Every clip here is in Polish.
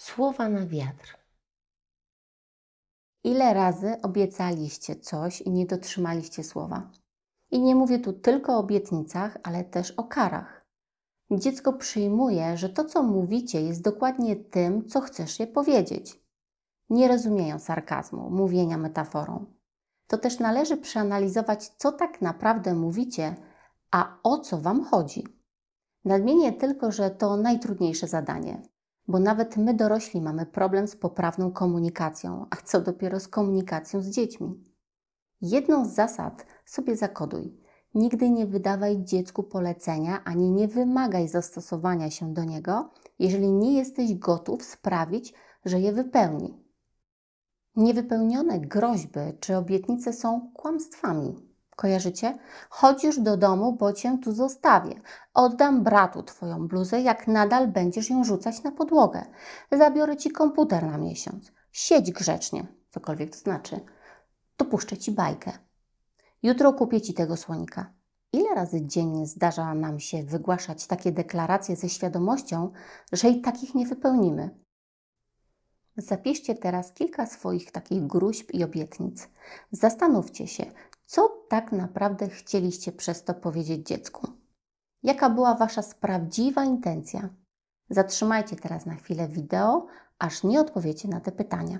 Słowa na wiatr. Ile razy obiecaliście coś i nie dotrzymaliście słowa? I nie mówię tu tylko o obietnicach, ale też o karach. Dziecko przyjmuje, że to, co mówicie, jest dokładnie tym, co chcesz je powiedzieć. Nie rozumieją sarkazmu, mówienia metaforą. To też należy przeanalizować, co tak naprawdę mówicie, a o co Wam chodzi. Nadmienię tylko, że to najtrudniejsze zadanie bo nawet my dorośli mamy problem z poprawną komunikacją, a co dopiero z komunikacją z dziećmi. Jedną z zasad sobie zakoduj. Nigdy nie wydawaj dziecku polecenia ani nie wymagaj zastosowania się do niego, jeżeli nie jesteś gotów sprawić, że je wypełni. Niewypełnione groźby czy obietnice są kłamstwami. Kojarzycie? Chodzisz do domu, bo cię tu zostawię. Oddam bratu twoją bluzę, jak nadal będziesz ją rzucać na podłogę. Zabiorę ci komputer na miesiąc. Siedź grzecznie, cokolwiek to znaczy. Dopuszczę ci bajkę. Jutro kupię ci tego słonika. Ile razy dziennie zdarza nam się wygłaszać takie deklaracje ze świadomością, że i takich nie wypełnimy? Zapiszcie teraz kilka swoich takich gruźb i obietnic. Zastanówcie się, co tak naprawdę chcieliście przez to powiedzieć dziecku. Jaka była Wasza prawdziwa intencja? Zatrzymajcie teraz na chwilę wideo, aż nie odpowiecie na te pytania.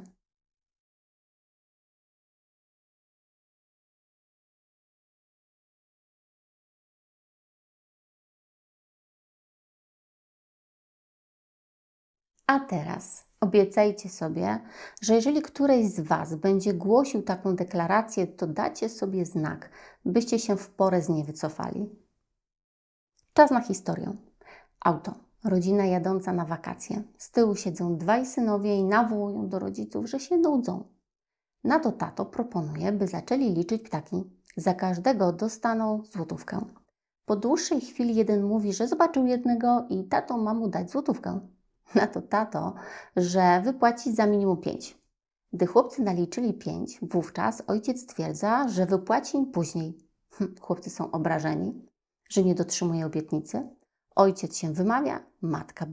A teraz Obiecajcie sobie, że jeżeli któryś z Was będzie głosił taką deklarację, to dacie sobie znak, byście się w porę z niej wycofali. Czas na historię. Auto. Rodzina jadąca na wakacje. Z tyłu siedzą dwaj synowie i nawołują do rodziców, że się nudzą. Na to tato proponuje, by zaczęli liczyć ptaki. Za każdego dostaną złotówkę. Po dłuższej chwili jeden mówi, że zobaczył jednego i tato ma mu dać złotówkę na to tato, że wypłacić za minimum 5. Gdy chłopcy naliczyli 5, wówczas ojciec stwierdza, że wypłaci im później. Hm, chłopcy są obrażeni, że nie dotrzymuje obietnicy. Ojciec się wymawia, matka